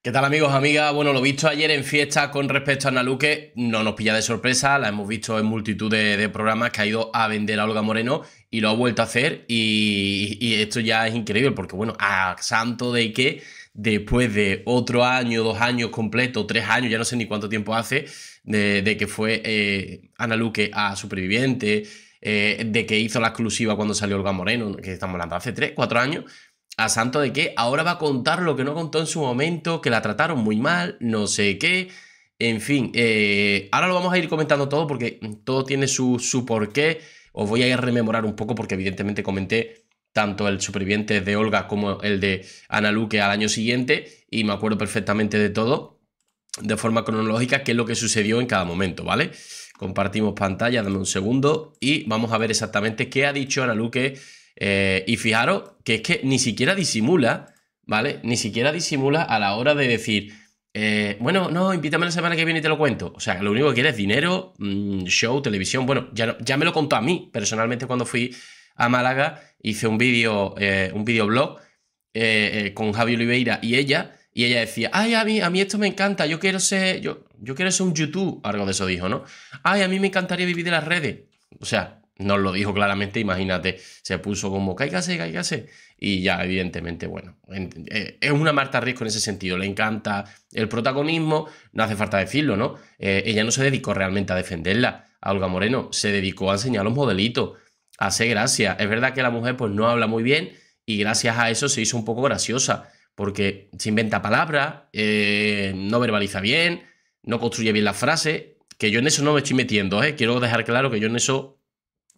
¿Qué tal amigos, amigas? Bueno, lo visto ayer en fiesta con respecto a Ana Luque no nos pilla de sorpresa, la hemos visto en multitud de, programas que ha ido a vender a Olga Moreno y lo ha vuelto a hacer y, esto ya es increíble porque bueno, a santo de que después de otro año, dos años completo, tres años, ya no sé ni cuánto tiempo hace, de, que fue eh, Ana Luque a Superviviente, eh, de que hizo la exclusiva cuando salió Olga Moreno, que estamos hablando hace tres, cuatro años, a santo de que ahora va a contar lo que no contó en su momento, que la trataron muy mal, no sé qué. En fin, eh, ahora lo vamos a ir comentando todo porque mm, todo tiene su, su porqué. Os voy a ir a rememorar un poco porque evidentemente comenté tanto el superviviente de Olga como el de Ana Luque al año siguiente y me acuerdo perfectamente de todo de forma cronológica qué es lo que sucedió en cada momento, ¿vale? Compartimos pantalla, dame un segundo y vamos a ver exactamente qué ha dicho Ana Luque eh, y fijaros que es que ni siquiera disimula, ¿vale? Ni siquiera disimula a la hora de decir, eh, bueno, no, invítame la semana que viene y te lo cuento. O sea, lo único que quiere es dinero, mm, show, televisión. Bueno, ya, ya me lo contó a mí personalmente cuando fui a Málaga, hice un vídeo, eh, un videoblog con Javi Oliveira y ella. Y ella decía, ay, a mí, a mí esto me encanta, yo quiero ser, yo, yo quiero ser un YouTube, algo de eso dijo, ¿no? Ay, a mí me encantaría vivir de las redes. O sea, nos lo dijo claramente, imagínate, se puso como, cáigase, cáigase. Y ya, evidentemente, bueno, eh, es una Marta Riesco en ese sentido, le encanta el protagonismo, no hace falta decirlo, ¿no? Eh, ella no se dedicó realmente a defenderla, Olga Moreno, se dedicó a enseñar los modelitos, a hacer gracia. Es verdad que la mujer pues no habla muy bien y gracias a eso se hizo un poco graciosa, porque se inventa palabras, eh, no verbaliza bien, no construye bien las frases, que yo en eso no me estoy metiendo, ¿eh? Quiero dejar claro que yo en eso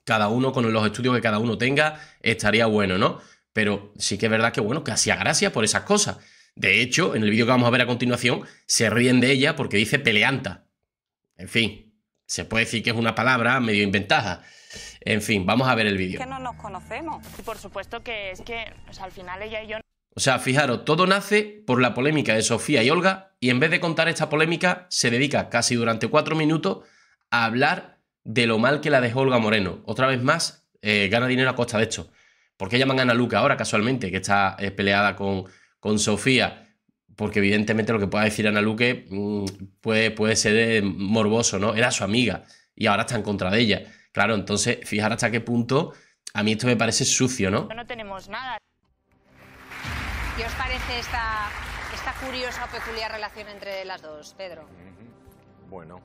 cada uno con los estudios que cada uno tenga, estaría bueno, ¿no? Pero sí que es verdad que, bueno, que hacía gracia por esas cosas. De hecho, en el vídeo que vamos a ver a continuación, se ríen de ella porque dice peleanta. En fin, se puede decir que es una palabra medio inventada. En fin, vamos a ver el vídeo. Es que no nos conocemos. Y por supuesto que es que, al final ella y yo... O sea, fijaros, todo nace por la polémica de Sofía y Olga y en vez de contar esta polémica, se dedica casi durante cuatro minutos a hablar de lo mal que la dejó Olga Moreno. Otra vez más, eh, gana dinero a costa de esto. ¿Por qué llaman a Ana Luca ahora, casualmente, que está eh, peleada con, con Sofía? Porque evidentemente lo que pueda decir Ana Luque mm, puede, puede ser eh, morboso, ¿no? Era su amiga y ahora está en contra de ella. Claro, entonces, fijar hasta qué punto a mí esto me parece sucio, ¿no? No tenemos nada. ¿Qué os parece esta, esta curiosa o peculiar relación entre las dos, Pedro? Bueno,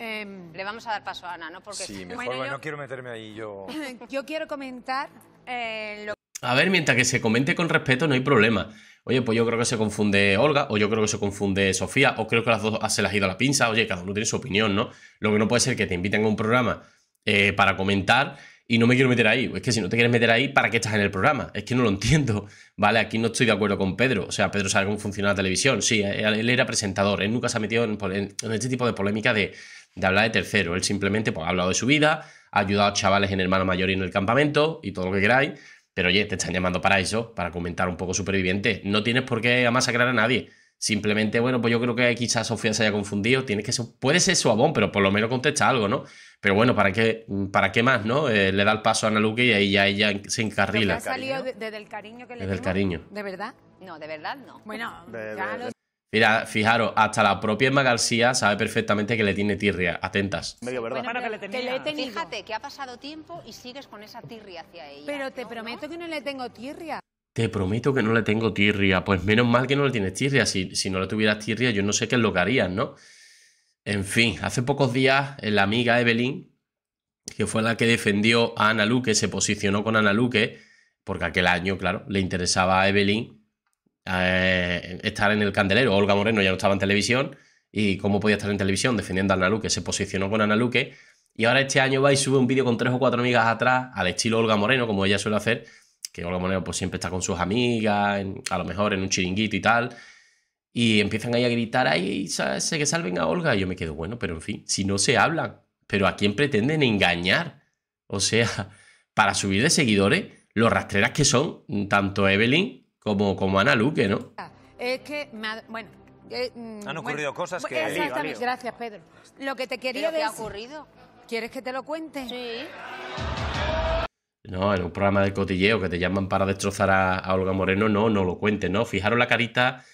Em, Le vamos a dar paso a Ana, ¿no? Porque mejor, no quiero meterme ahí yo. yo quiero comentar eh, lo... A ver, mientras que se comente con respeto, no hay problema. Oye, pues yo creo que se confunde Olga, o yo creo que se confunde Sofía, o creo que las dos se las ha ido a la pinza. Oye, cada uno tiene su opinión, ¿no? Lo que no puede ser que te inviten a un programa eh, para comentar y no me quiero meter ahí. Es que si no te quieres meter ahí, ¿para qué estás en el programa? Es que no lo entiendo. Vale, aquí no estoy de acuerdo con Pedro. O sea, Pedro sabe cómo funciona la televisión. Sí, eh, él era presentador. Él nunca se ha metido en, en este tipo de polémica de de hablar de tercero. Él simplemente pues, ha hablado de su vida, ha ayudado a chavales en hermano mayor y en el campamento y todo lo que queráis. Pero oye, te están llamando para eso, para comentar un poco superviviente. No tienes por qué masacrar a nadie. Simplemente, bueno, pues yo creo que quizás Sofía se haya confundido. Tienes que ser, puede ser suavón, pero por lo menos contesta algo, ¿no? Pero bueno, ¿para qué, para qué más, no? Eh, le da el paso a Ana Luque y ahí ya ella se encarrila. ha salido desde el cariño que le ¿De verdad? No, de verdad no. Bueno, ya Mira, fijaros, hasta la propia Emma García sabe perfectamente que le tiene tirria. Atentas. Medio verdad. que Fíjate que ha pasado tiempo y sigues con esa tirria hacia ella. Pero te prometo que no le tengo tirria. Te prometo que no le tengo tirria. Pues menos mal que no le tienes tirria. Si, si no le tuvieras tirria, yo no sé qué es lo que harías, ¿no? En fin, hace pocos días eh, la amiga Evelyn, que fue la que defendió a Ana Luque, se posicionó con Ana Luque, porque aquel año, claro, le interesaba a Evelyn eh, estar en el candelero. Olga Moreno ya no estaba en televisión y cómo podía estar en televisión defendiendo a Ana Luque. Se posicionó con Ana Luque y ahora este año va y sube un vídeo con tres o cuatro amigas atrás, al estilo Olga Moreno, como ella suele hacer, que Olga Moreno pues siempre está con sus amigas, a lo mejor en un chiringuito y tal. Y empiezan ahí a gritar, ahí se que salven a Olga. yo me quedo, bueno, pero en fin, si no se hablan, pero ¿a quién pretenden engañar? O sea, para subir de seguidores, los rastreras que son, mm, tanto Evelyn como, como Ana Luque, ¿no? Ah, es que, me bueno... Eh, mm, Han ocurrido cosas que- gracias Pedro. Lo que te quería había ha ocurrido? ¿Quieres que te lo cuente? Sí. No, en un programa de cotilleo que te llaman para destrozar a, Olga Moreno, no, no lo cuente, ¿no? Fijaros la carita, no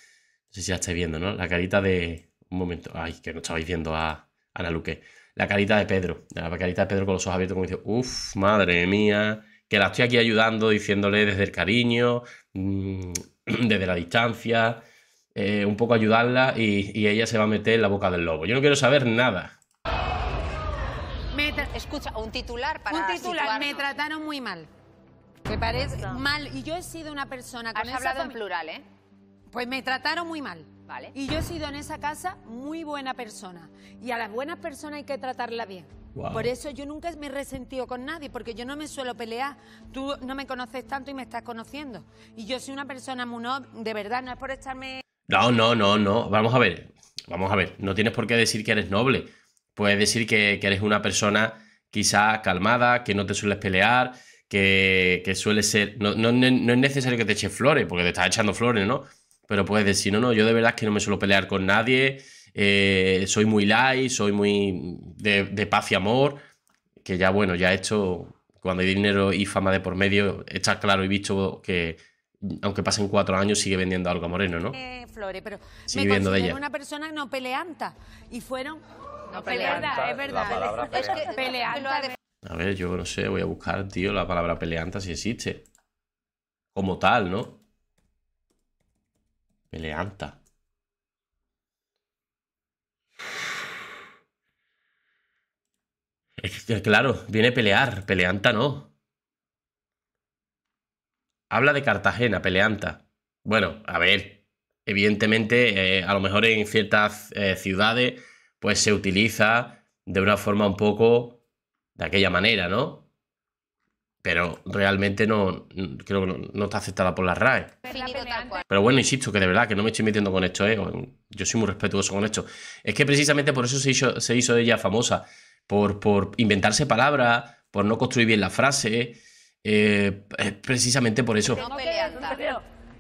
sé si la estáis viendo, ¿no? La carita de... Un momento, ay, que no estabais viendo a, a Ana Luque. La carita de Pedro, la carita de Pedro con los ojos abiertos como dice, uff, madre mía, que la estoy aquí ayudando, diciéndole desde el cariño, mm, desde la distancia, eh, un poco ayudarla y, ella se va a meter en la boca del lobo. Yo no quiero saber nada. Escucha, un titular para Un titular, me trataron muy mal. Me parece mal. Y yo he sido una persona con Has hablado en plural, ¿eh? Pues me trataron muy mal. Vale. Y yo he sido en esa casa muy buena persona. Y a las buenas personas hay que tratarla bien. Por eso yo nunca me he resentido con nadie, porque yo no me suelo pelear. Tú no me conoces tanto y me estás conociendo. Y yo soy una persona muy no, de verdad, no es por estarme... No, no, no, no. Vamos a ver, vamos a ver. No tienes por qué decir que eres noble. Puedes decir que, eres una persona quizá calmada, que no te sueles pelear, que, sueles suele ser... No, no, no, es necesario que te eches flores, porque te estás echando flores, ¿no? Pero puedes decir, no, no, yo de verdad que no me suelo pelear con nadie eh, soy muy light, soy muy de, paz y amor, que ya bueno, ya he hecho, cuando hay dinero y fama de por medio, está claro y visto que aunque pasen cuatro años, sigue vendiendo algo Moreno, ¿no? Eh, flore pero sigue me de una persona no peleanta y fueron... No, peleanta, es verdad. Es que peleanta A ver, yo no sé, voy a buscar, tío, la palabra peleanta si existe. Como tal, ¿no? Peleanta. claro, viene pelear, peleanta no. Habla de Cartagena, peleanta. Bueno, a ver, evidentemente, eh, a lo mejor en ciertas eh, ciudades, pues se utiliza de una forma un poco de aquella manera, ¿no? Pero realmente no, creo que no, está aceptada por la RAE. Pero bueno, insisto, que de verdad, que no me estoy metiendo con esto, ¿eh? Yo soy muy respetuoso con esto. Es que precisamente por eso se se hizo ella famosa por, inventarse palabras, por no construir bien la frase. es eh, eh, precisamente por eso.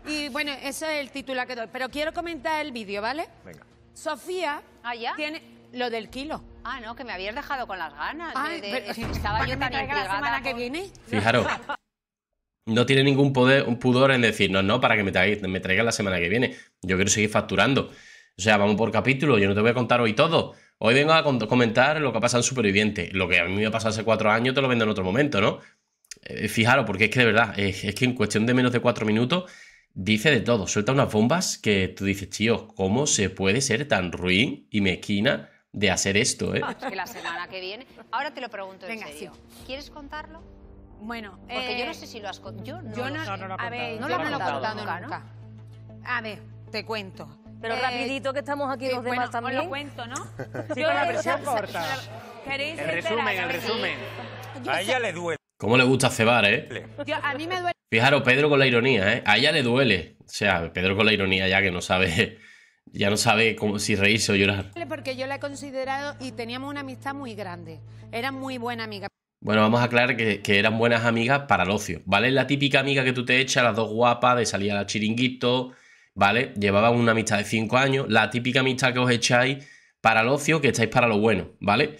Y bueno, ese es el título que doy. Pero quiero comentar el vídeo, ¿vale? Venga. Sofía ¿Allá? ¿Ah, tiene lo del kilo. Ah, no, que me habías dejado con las ganas. Ay, estaba yo La semana que viene? Fijaros. No tiene ningún poder, un pudor en decir... no, no, para que me traigas me traiga la semana que viene. Yo quiero seguir facturando. O sea, vamos por capítulo. Yo no te voy a contar hoy todo. Hoy vengo a comentar lo que ha pasado en Superviviente. Lo que a mí me ha pasado hace cuatro años te lo vendo en otro momento, ¿no? Eh, fijaros, porque es que de verdad, es, que en cuestión de menos de cuatro minutos dice de todo. Suelta unas bombas que tú dices, tío, ¿cómo se puede ser tan ruin y mezquina de hacer esto, eh? que la semana que viene. Ahora te lo pregunto Venga, en serio. ¿Quieres contarlo? Bueno, porque yo eh, no sé si lo has contado. Yo no, no lo he contado nunca. A ver, te cuento. Pero eh, rapidito que estamos aquí los demás también. Os lo cuento, ¿no? sí, con la presión corta. el resumen, el resumen. A ella le duele. ¿Cómo le gusta cebar, eh? a mí me duele. Fijaros, Pedro con la ironía, ¿eh? A ella le duele. O sea, Pedro con la ironía ya que no sabe ya no sabe cómo, si reírse o llorar. Porque yo la he considerado y teníamos una amistad muy grande. Era muy buena amiga. Bueno, vamos a aclarar que, que eran buenas amigas para el ocio, ¿vale? La típica amiga que tú te echas, las dos guapas, de salir a la chiringuito, ¿vale? Llevaba una amistad de 5 años, la típica amistad que os echáis para el ocio, que estáis para lo bueno, ¿vale?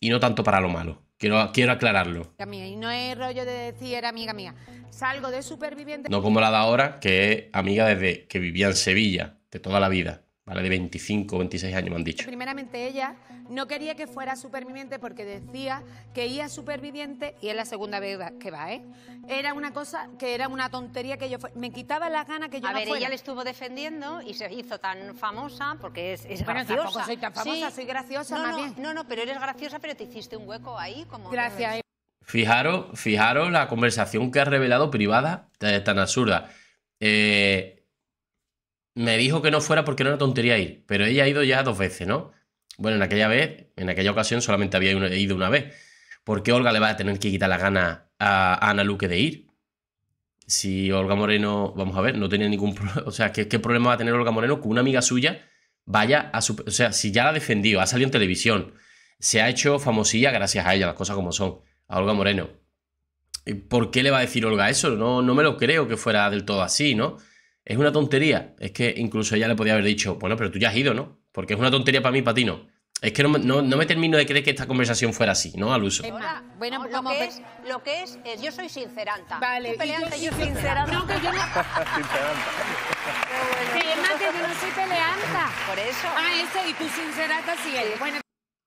Y no tanto para lo malo. Quiero, quiero aclararlo. y no es rollo de decir amiga mía. Salgo de superviviente. No como la de ahora, que es amiga desde que vivía en Sevilla, de toda la vida. ¿vale? De 25 o 26 años me han dicho. Primeramente ella no quería que fuera superviviente porque decía que iba superviviente, y es la segunda vez que va, ¿eh? Era una cosa que era una tontería que yo me quitaba las ganas que yo a ver, ella le estuvo defendiendo y se hizo tan famosa porque es, bueno, graciosa. soy tan famosa, soy graciosa no, más no, bien. No, no, pero eres graciosa, pero te hiciste un hueco ahí como Gracias. Eh. Fijaros, fijaros la conversación que ha revelado privada tan absurda. Eh, me dijo que no fuera porque era una tontería ir, pero ella ha ido ya dos veces, ¿no? Bueno, en aquella vez, en aquella ocasión solamente había ido una vez. ¿Por qué Olga le va a tener que quitar la gana a Ana Luque de ir? Si Olga Moreno, vamos a ver, no tiene ningún problema. O sea, ¿qué, problema va a tener Olga Moreno que una amiga suya vaya a su. O sea, si ya la ha defendido, ha salido en televisión, se ha hecho famosilla gracias a ella, las cosas como son, a Olga Moreno. ¿Por qué le va a decir Olga eso? No, no me lo creo que fuera del todo así, ¿no? Es una tontería. Es que incluso ella le podía haber dicho, bueno, pero tú ya has ido, ¿no? Porque es una tontería para mí, Patino. Es que no, me termino de creer que esta conversación fuera así, ¿no? Al uso. Bueno, lo, que es, lo que es, es, yo soy sinceranta. Vale, yo, soy sinceranta. No, que yo no. sinceranta. Sí, es más que yo no soy peleanta. Por eso. Ah, eso, y tú sinceranta sí eres. Bueno.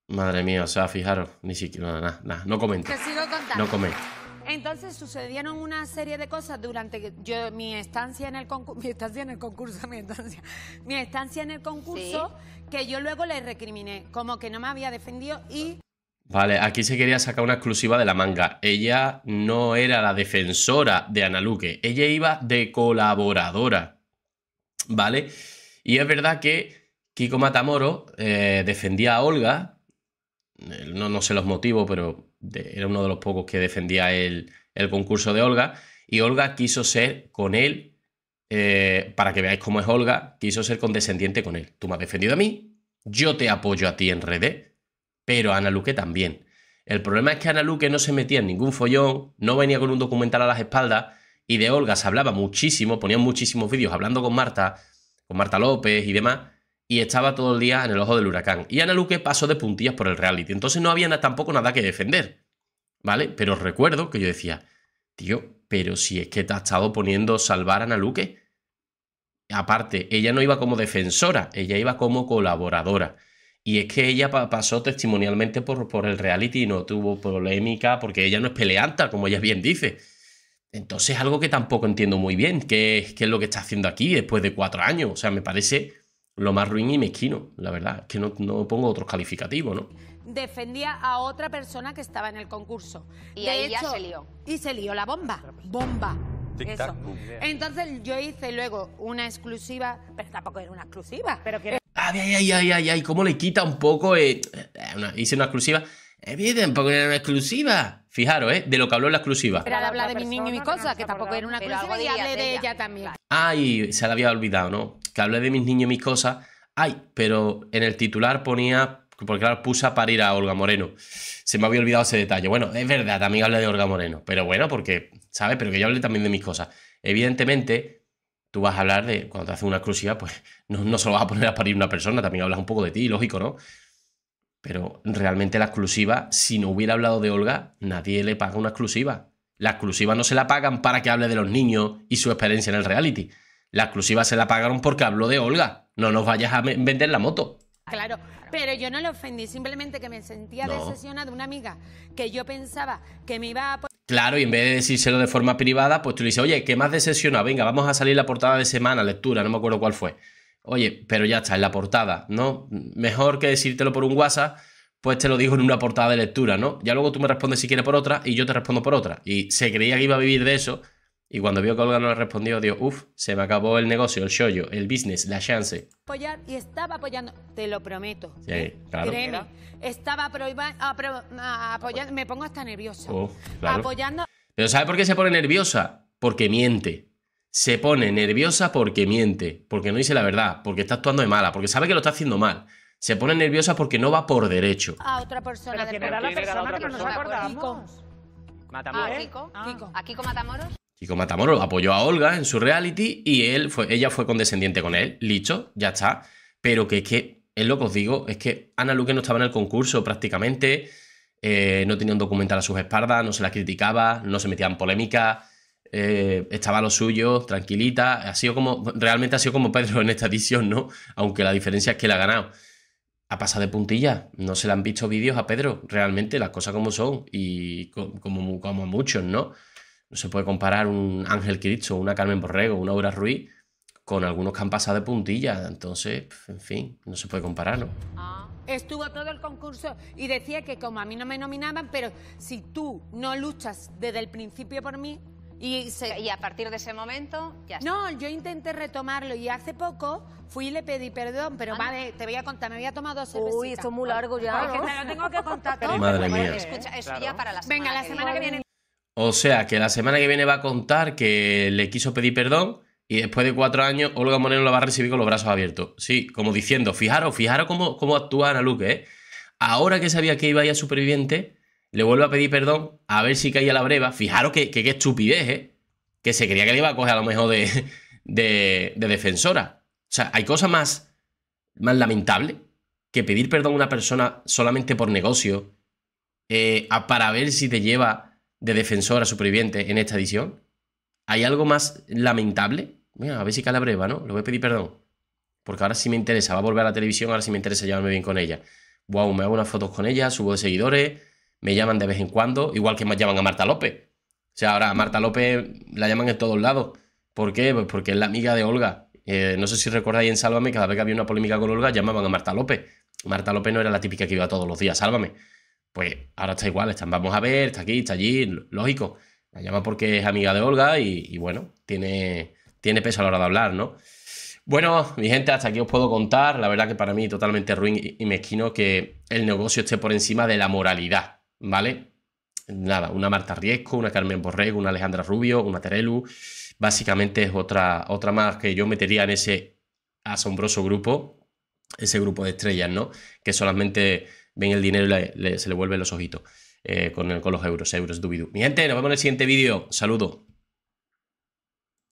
Madre mía, o sea, fijaros, ni siquiera, nada, nada, no comento. Te sigo contando. No comento. Entonces sucedieron una serie de cosas durante mi estancia en el concurso, mi estancia en el concurso, mi estancia, en el concurso, que yo luego le recriminé, como que no me había defendido y... Vale, aquí se quería sacar una exclusiva de la manga. Ella no era la defensora de Analuque, ella iba de colaboradora. ¿Vale? Y es verdad que Kiko Matamoro eh, defendía a Olga, eh, no, no sé los motivos, pero era uno de los pocos que defendía el, concurso de Olga, y Olga quiso ser con él, eh, para que veáis cómo es Olga, quiso ser condescendiente con él. Tú me has defendido a mí, yo te apoyo a ti en redes, pero Ana Luque también. El problema es que Ana Luque no se metía en ningún follón, no venía con un documental a las espaldas, y de Olga se hablaba muchísimo, ponía muchísimos vídeos hablando con Marta, con Marta López y demás, y estaba todo el día en el ojo del huracán. Y Ana Luque pasó de puntillas por el reality. Entonces no había tampoco nada que defender. ¿Vale? Pero recuerdo que yo decía, tío, pero si es que te ha estado poniendo salvar a Ana Luque. Aparte, ella no iba como defensora, ella iba como colaboradora. Y es que ella pasó testimonialmente por, por el reality y no tuvo polémica porque ella no es peleanta, como ella bien dice. Entonces, algo que tampoco entiendo muy bien, qué es lo que está haciendo aquí después de cuatro años. O sea, me parece lo más ruin y mezquino, la verdad. Que no, pongo otros calificativos, ¿no? Defendía a otra persona que estaba en el concurso. Y de ahí se lió. Y se lió la bomba. Bomba. Entonces yo hice luego una exclusiva, pero tampoco era una exclusiva. Pero que... Ay, ay, ay, ay, ay, cómo le quita un poco. Eh, eh, hice una exclusiva Evidentemente, porque era una exclusiva. Fijaros, ¿eh? De lo que habló la exclusiva. Pero de hablar de mis niños y mis cosas, que tampoco era una exclusiva, y hablé de ella también. Ay, se la había olvidado, ¿no? Que hablé de mis niños y mis cosas. Ay, pero en el titular ponía porque claro, puse a parir a Olga Moreno. Se me había olvidado ese detalle. Bueno, es verdad, también hablé de Olga Moreno, pero bueno, porque, ¿sabes? Pero que yo hablé también de mis cosas. Evidentemente, tú vas a hablar de, cuando te haces una exclusiva, pues no, no solo vas a poner a parir una persona, también hablas un poco de ti, lógico, ¿no? Pero realmente la exclusiva, si no hubiera hablado de Olga, nadie le paga una exclusiva. La exclusiva no se la pagan para que hable de los niños y su experiencia en el reality. La exclusiva se la pagaron porque habló de Olga. No nos vayas a vender la moto. Claro, pero yo no le ofendí, simplemente que me sentía decepcionada de una amiga que yo pensaba que me iba a... Claro, y en vez de decírselo de forma privada, pues tú le dices, oye, ¿qué más decepciona? Venga, vamos a salir la portada de semana, lectura, no me acuerdo cuál fue. Oye, pero ya está, en la portada, ¿no? Mejor que decírtelo por un WhatsApp, pues te lo digo en una portada de lectura, ¿no? Ya luego tú me respondes si quieres por otra y yo te respondo por otra. Y se creía que iba a vivir de eso. Y cuando vio que Olga no le respondió, dijo, uff, se me acabó el negocio, el shoyo, el business, la chance. Apoyar y estaba apoyando, te lo prometo. Sí, ¿eh? claro. estaba apoyando, me pongo hasta nerviosa. Oh, apoyando. Pero sabes por qué se pone nerviosa? Porque miente se pone nerviosa porque miente, porque no dice la verdad, porque está actuando de mala, porque sabe que lo está haciendo mal. Se pone nerviosa porque no va por derecho. A otra persona. de la persona, ¿Matamoros? Ah, ah. ¿A Kiko? Matamoros? Kiko Matamoros apoyó a Olga en su reality y él ella fue condescendiente con él. Licho, ya está. Pero que es que, es lo que os digo, es que Ana Luque no estaba en el concurso prácticamente, eh, no tenía un documental a sus espaldas, no se la criticaba, no se metía en polémica eh, estaba lo suyo, tranquilita. Ha sido como, realmente ha sido como Pedro en esta edición, ¿no? Aunque la diferencia es que la ha ganado. Ha pasado de puntilla. No se le han visto vídeos a Pedro, realmente, las cosas como son y como, como a muchos, ¿no? No se puede comparar un Ángel Cristo, una Carmen Borrego, una Aura Ruiz con algunos que han pasado de puntilla. Entonces, en fin, no se puede comparar, ¿no? Ah. estuvo todo el concurso y decía que como a mí no me nominaban, pero si tú no luchas desde el principio por mí, y, a partir de ese momento, No, yo intenté retomarlo y hace poco fui y le pedí perdón, pero ah, vale, te voy a contar, me había tomado cervecitas. Uy, esto es muy largo ya. que tengo que contar Madre mía. Escucha, eso ya para la semana Venga, la semana que viene. O sea, que la semana que viene va a contar que le quiso pedir perdón y después de cuatro años Olga Moreno la va a recibir con los brazos abiertos. Sí, como diciendo, fijaros, fijaros cómo, cómo actúa Ana Luque, ¿eh? Ahora que sabía que iba a ir a superviviente le vuelvo a pedir perdón, a ver si caía la breva. Fijaros que, qué estupidez, ¿eh? Que se creía que le iba a coger a lo mejor de, defensora. O sea, hay cosa más, más lamentable que pedir perdón a una persona solamente por negocio eh, a, para ver si te lleva de defensora superviviente en esta edición. ¿Hay algo más lamentable? Mira, a ver si cae la breva, ¿no? Le voy a pedir perdón. Porque ahora sí me interesa, va a volver a la televisión, ahora sí me interesa llevarme bien con ella. Wow, me hago unas fotos con ella, subo de seguidores, me llaman de vez en cuando, igual que me llaman a Marta López. O sea, ahora a Marta López la llaman en todos lados. ¿Por qué? Pues porque es la amiga de Olga. Eh, no sé si recordáis en Sálvame, cada vez que había una polémica con Olga, llamaban a Marta López. Marta López no era la típica que iba todos los días, Sálvame. Pues ahora está igual, están, vamos a ver, está aquí, está allí, lógico. La llama porque es amiga de Olga y, bueno, tiene, tiene peso a la hora de hablar, ¿no? Bueno, mi gente, hasta aquí os puedo contar. La verdad que para mí totalmente ruin y mezquino que el negocio esté por encima de la moralidad. ¿vale? Nada, una Marta Riesco, una Carmen Borrego, una Alejandra Rubio, una Terelu. Básicamente es otra, otra más que yo metería en ese asombroso grupo, ese grupo de estrellas, ¿no? Que solamente ven el dinero y se le vuelven los ojitos eh, con, el, con, los euros, euros, dubidu. Mi gente, nos vemos en el siguiente vídeo. Saludos.